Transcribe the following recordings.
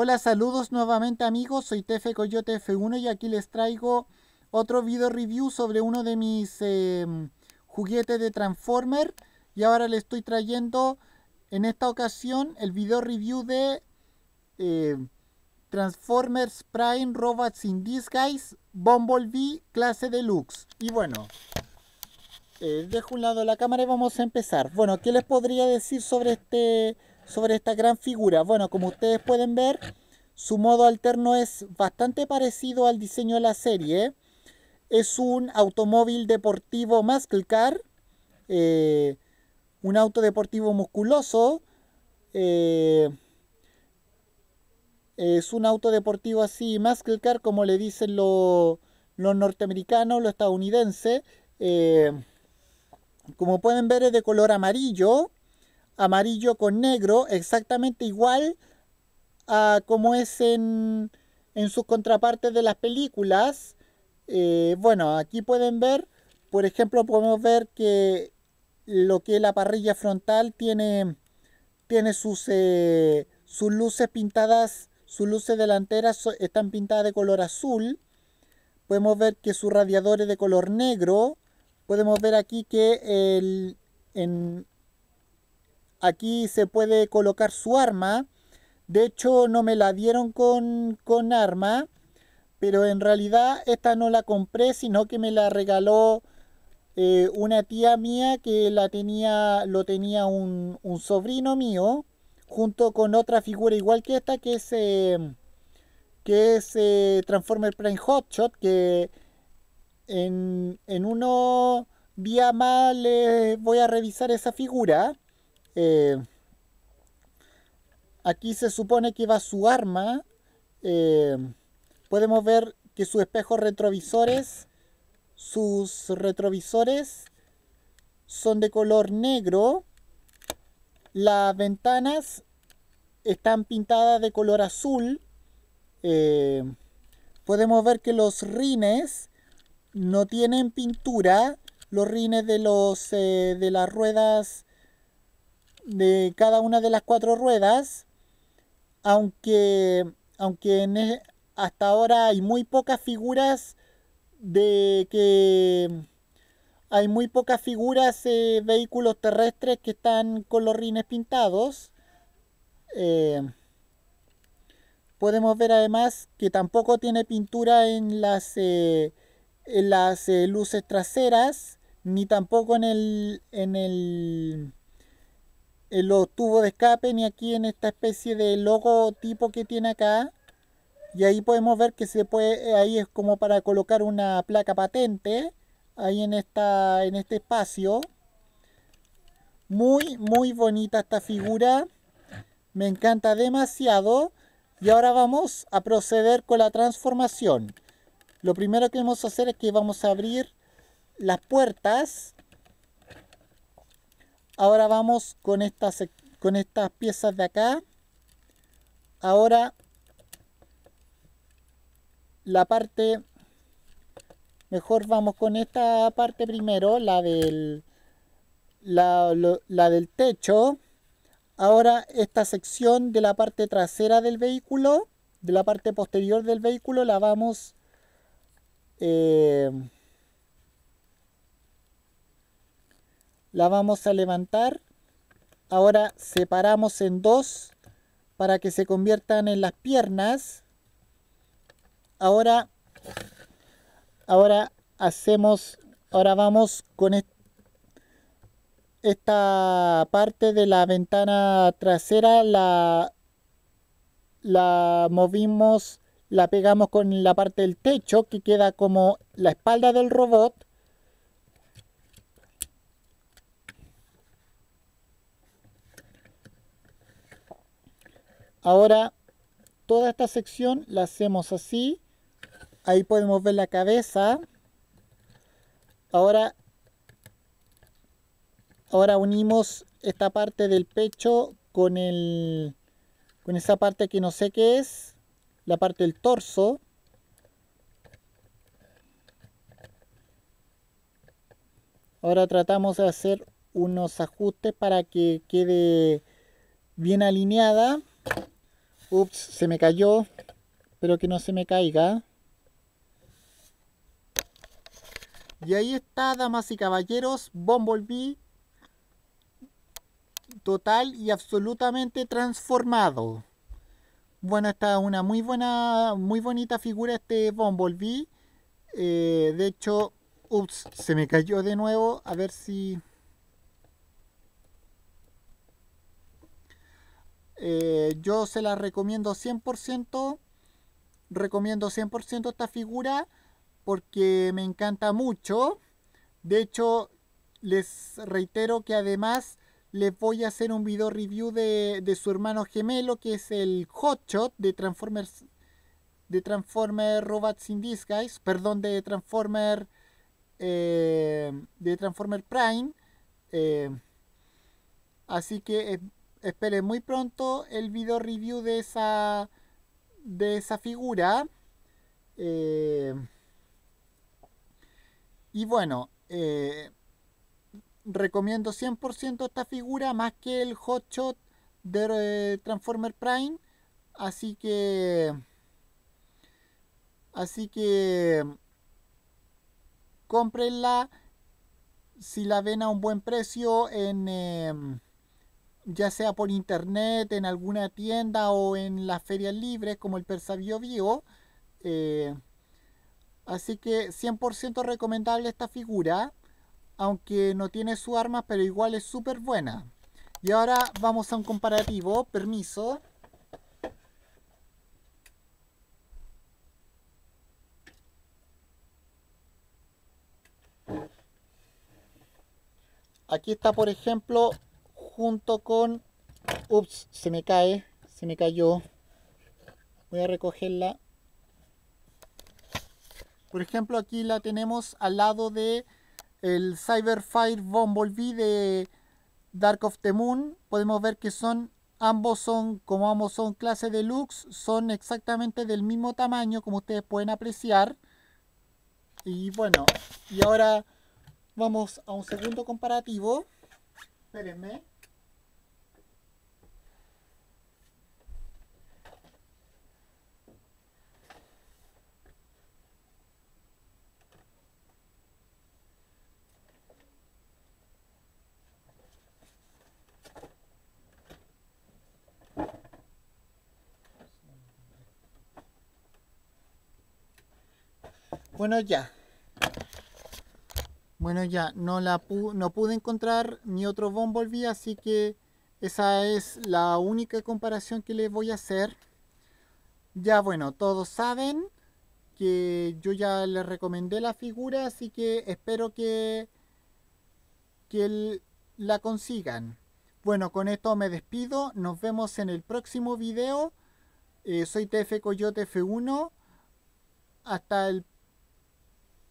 Hola, saludos nuevamente amigos, soy Tefe Coyote F1 y aquí les traigo otro video review sobre uno de mis em, juguetes de Transformer y ahora les estoy trayendo en esta ocasión el video review de em, Transformers Prime Robots in Disguise Bumblebee clase deluxe y bueno eh, dejo un lado la cámara y vamos a empezar bueno, ¿qué les podría decir sobre este sobre esta gran figura. Bueno, como ustedes pueden ver, su modo alterno es bastante parecido al diseño de la serie. ¿eh? Es un automóvil deportivo muscle car, eh, un auto deportivo musculoso. Eh, es un auto deportivo así, muscle car, como le dicen los norteamericanos, los estadounidenses. como pueden ver es de color amarillo amarillo con negro, exactamente igual a como es en, en sus contrapartes de las películas. Eh, bueno, aquí pueden ver, por ejemplo, podemos ver que lo que es la parrilla frontal tiene, tiene sus, eh, sus luces pintadas, sus luces delanteras están pintadas de color azul. Podemos ver que su radiador es de color negro. Podemos ver aquí que el, en, Aquí se puede colocar su arma. De hecho, no me la dieron con, arma. Pero en realidad esta no la compré, sino que me la regaló eh, una tía mía que la tenía, lo tenía un, sobrino mío, junto con otra figura igual que esta, que es, eh, que es eh, Transformer Prime Hotshot, que en, en unos días más les voy a revisar esa figura. Eh, aquí se supone que va su arma. Eh, podemos ver que sus espejos retrovisores, sus retrovisores son de color negro. Las ventanas están pintadas de color azul. Eh, podemos ver que los rines no tienen pintura. Los rines de, los, de las ruedas de cada una de las cuatro ruedas, aunque, aunque hasta ahora hay muy pocas figuras de que hay muy pocas figuras de eh, vehículos terrestres que están con los rines pintados. Eh, podemos ver además que tampoco tiene pintura en las, eh, en las luces traseras, ni tampoco en el, en el en eh, los tubos de escape ni aquí en esta especie de logotipo que tiene acá y ahí podemos ver que se puede eh, ahí es como para colocar una placa patente ahí en esta en este espacio muy muy bonita esta figura me encanta demasiado y ahora vamos a proceder con la transformación lo primero que vamos a hacer es que vamos a abrir las puertas Ahora vamos con estas, con estas piezas de acá. Ahora la parte... Mejor vamos con esta parte primero, la del, la, del techo. Ahora esta sección de la parte trasera del vehículo, de la parte posterior del vehículo, la vamos... Eh, la vamos a levantar. Ahora separamos en dos para que se conviertan en las piernas. Ahora, ahora hacemos, ahora vamos con esta parte de la ventana trasera, la, la movimos, la pegamos con la parte del techo que queda como la espalda del robot Ahora, toda esta sección la hacemos así. Ahí podemos ver la cabeza. Ahora, ahora unimos esta parte del pecho con, el, con esa parte que no sé qué es, la parte del torso. Ahora tratamos de hacer unos ajustes para que quede bien alineada. Ups, se me cayó. pero que no se me caiga. Y ahí está, damas y caballeros, Bumblebee total y absolutamente transformado. Bueno, está una muy buena, muy bonita figura este Bumblebee. Eh, de hecho, ups, se me cayó de nuevo. A ver si Eh, yo se la recomiendo 100%, recomiendo 100% esta figura porque me encanta mucho. De hecho, les reitero que además les voy a hacer un video review de, su hermano gemelo que es el Hotshot de Transformers de Transformer Robots in Disguise, perdón, de Transformer eh, de Transformer Prime. Eh, así que esperen muy pronto el video review de esa, de esa figura. Eh, y bueno, eh, recomiendo 100% esta figura más que el hotshot de eh, Transformer Prime. Así que... Así que... Comprenla si la ven a un buen precio en ya sea por internet, en alguna tienda o en las ferias libres como el Persa Vivo eh, así que 100% recomendable esta figura, aunque no tiene su arma, pero igual es súper buena. Y ahora vamos a un comparativo, permiso. Aquí está, por ejemplo, junto con... Ups, se me cae, se me cayó. Voy a recogerla. Por ejemplo, aquí la tenemos al lado de el Cyberfire Bumblebee de Dark of the Moon. Podemos ver que son ambos son, como ambos son clase deluxe, son exactamente del mismo tamaño, como ustedes pueden apreciar. Y bueno, y ahora vamos a un segundo comparativo. Espérenme. Bueno, ya. Bueno, ya. No, la no pude encontrar Ni otro Bumblebee, así que esa es la única comparación que les voy a hacer. Ya, bueno, todos saben que yo ya les recomendé la figura, así que espero que, que la consigan. Bueno, con esto me despido. Nos vemos en el próximo video. Eh, soy TF Coyote F1. Hasta el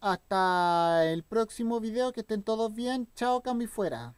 hasta el próximo video, que estén todos bien. Chao, cambio fuera.